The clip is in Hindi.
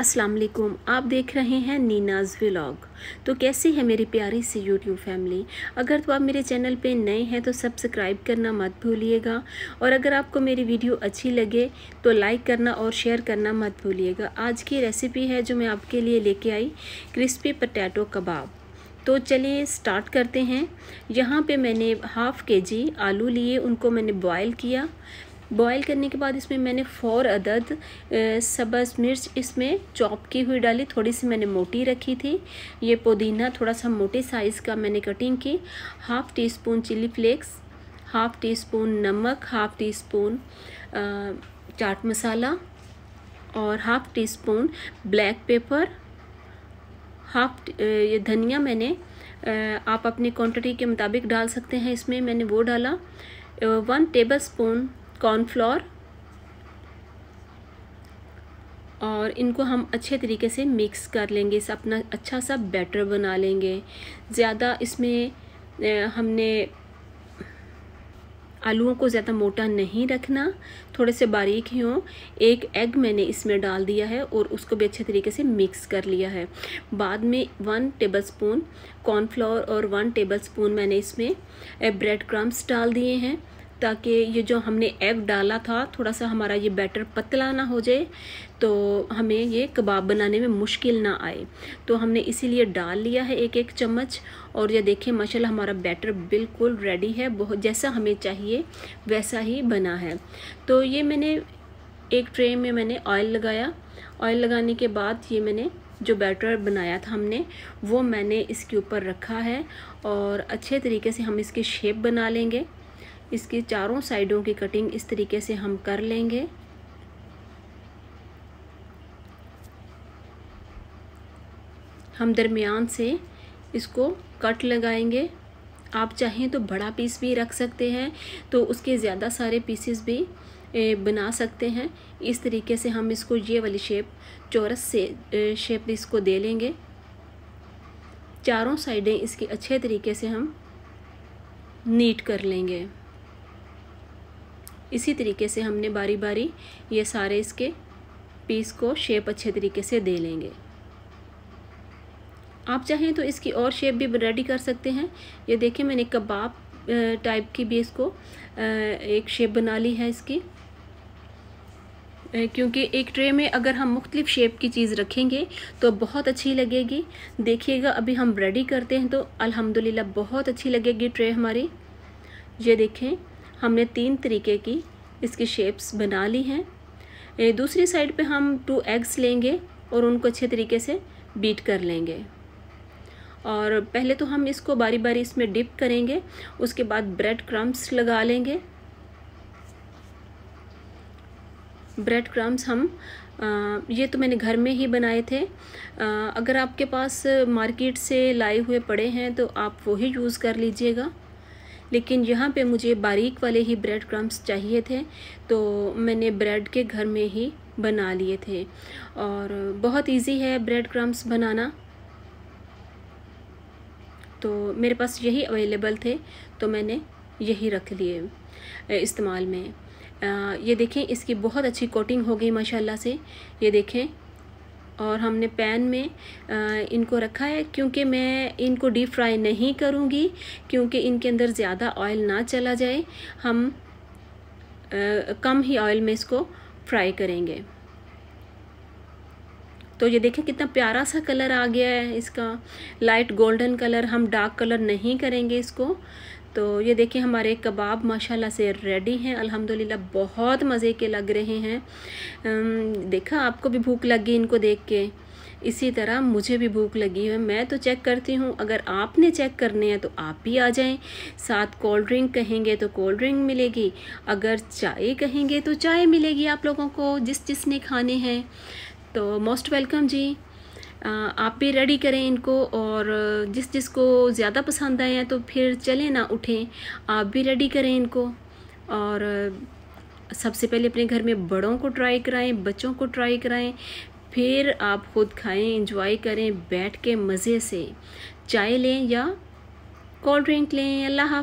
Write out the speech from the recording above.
अस्सलाम वालेकुम आप देख रहे हैं नीनाज व्लॉग तो कैसे है मेरी प्यारी सी यूट्यूब फैमिली अगर तो आप मेरे चैनल पे नए हैं तो सब्सक्राइब करना मत भूलिएगा और अगर आपको मेरी वीडियो अच्छी लगे तो लाइक करना और शेयर करना मत भूलिएगा आज की रेसिपी है जो मैं आपके लिए लेके आई क्रिस्पी पटैटो कबाब तो चलिए स्टार्ट करते हैं यहाँ पे मैंने हाफ़ के जी आलू लिए उनको मैंने बॉयल किया बॉयल करने के बाद इसमें मैंने फोर अदद सब्ज़ मिर्च इसमें चॉप की हुई डाली थोड़ी सी मैंने मोटी रखी थी ये पुदीना थोड़ा सा मोटे साइज़ का मैंने कटिंग की half teaspoon chilli flakes half teaspoon नमक half teaspoon chaat masala और half teaspoon black pepper half ये धनिया मैंने आप अपनी क्वांटिटी के मुताबिक डाल सकते हैं इसमें मैंने वो डाला वन टेबल स्पून कॉर्नफ्लोर और इनको हम अच्छे तरीके से मिक्स कर लेंगे इस अपना अच्छा सा बैटर बना लेंगे ज़्यादा इसमें हमने आलूओं को ज़्यादा मोटा नहीं रखना थोड़े से बारीक ही हों एक एग मैंने इसमें डाल दिया है और उसको भी अच्छे तरीके से मिक्स कर लिया है बाद में वन टेबल स्पून कॉर्नफ्लावर और वन टेबल स्पून मैंने इसमें ब्रेड क्रम्स डाल दिए हैं ताकि ये जो हमने एग डाला था थोड़ा सा हमारा ये बैटर पतला ना हो जाए तो हमें ये कबाब बनाने में मुश्किल ना आए तो हमने इसीलिए डाल लिया है एक एक चम्मच और ये देखें माशाल्लाह हमारा बैटर बिल्कुल रेडी है बहुत जैसा हमें चाहिए वैसा ही बना है तो ये मैंने एक ट्रे में मैंने ऑयल लगाया ऑयल लगाने के बाद ये मैंने जो बैटर बनाया था हमने वो मैंने इसके ऊपर रखा है और अच्छे तरीके से हम इसके शेप बना लेंगे इसकी चारों साइडों की कटिंग इस तरीके से हम कर लेंगे हम दरमियान से इसको कट लगाएंगे आप चाहें तो बड़ा पीस भी रख सकते हैं तो उसके ज़्यादा सारे पीसेस भी बना सकते हैं इस तरीके से हम इसको ये वाली शेप चौरस से शेप इसको दे लेंगे चारों साइडें इसकी अच्छे तरीके से हम नीट कर लेंगे इसी तरीके से हमने बारी बारी ये सारे इसके पीस को शेप अच्छे तरीके से दे लेंगे आप चाहें तो इसकी और शेप भी रेडी कर सकते हैं ये देखिए मैंने कबाब टाइप की भी इसको एक शेप बना ली है इसकी क्योंकि एक ट्रे में अगर हम मुख्तलिफ शेप की चीज़ रखेंगे तो बहुत अच्छी लगेगी देखिएगा अभी हम रेडी करते हैं तो अल्हम्दुलिल्लाह बहुत अच्छी लगेगी ट्रे हमारी ये देखें हमने तीन तरीके की इसकी शेप्स बना ली हैं दूसरी साइड पे हम टू एग्स लेंगे और उनको अच्छे तरीके से बीट कर लेंगे और पहले तो हम इसको बारी बारी इसमें डिप करेंगे उसके बाद ब्रेड क्रम्स लगा लेंगे ब्रेड क्रम्स हम आ, ये तो मैंने घर में ही बनाए थे आ, अगर आपके पास मार्केट से लाए हुए पड़े हैं तो आप वही यूज़ कर लीजिएगा लेकिन यहाँ पे मुझे बारीक वाले ही ब्रेड क्रम्स चाहिए थे तो मैंने ब्रेड के घर में ही बना लिए थे और बहुत इजी है ब्रेड क्रम्स बनाना तो मेरे पास यही अवेलेबल थे तो मैंने यही रख लिए इस्तेमाल में आ, ये देखें इसकी बहुत अच्छी कोटिंग हो गई माशाल्लाह से ये देखें और हमने पैन में इनको रखा है क्योंकि मैं इनको डीप फ्राई नहीं करूँगी क्योंकि इनके अंदर ज़्यादा ऑयल ना चला जाए हम कम ही ऑयल में इसको फ्राई करेंगे तो ये देखें कितना प्यारा सा कलर आ गया है इसका लाइट गोल्डन कलर हम डार्क कलर नहीं करेंगे इसको तो ये देखें हमारे कबाब माशाल्लाह से रेडी हैं अल्हम्दुलिल्लाह बहुत मज़े के लग रहे हैं देखा आपको भी भूख लगी इनको देख के इसी तरह मुझे भी भूख लगी है मैं तो चेक करती हूँ अगर आपने चेक करने हैं तो आप भी आ जाएं साथ कोल्ड ड्रिंक कहेंगे तो कोल्ड ड्रिंक मिलेगी अगर चाय कहेंगे तो चाय मिलेगी आप लोगों को जिस जिसने खाने हैं तो मोस्ट वेलकम जी आप भी रेडी करें इनको और जिस जिसको ज़्यादा पसंद आए हैं तो फिर चलें ना उठें आप भी रेडी करें इनको और सबसे पहले अपने घर में बड़ों को ट्राई कराएं बच्चों को ट्राई कराएं फिर आप खुद खाएं इंजॉय करें बैठ के मज़े से चाय लें या कोल्ड ड्रिंक लें अल्लाह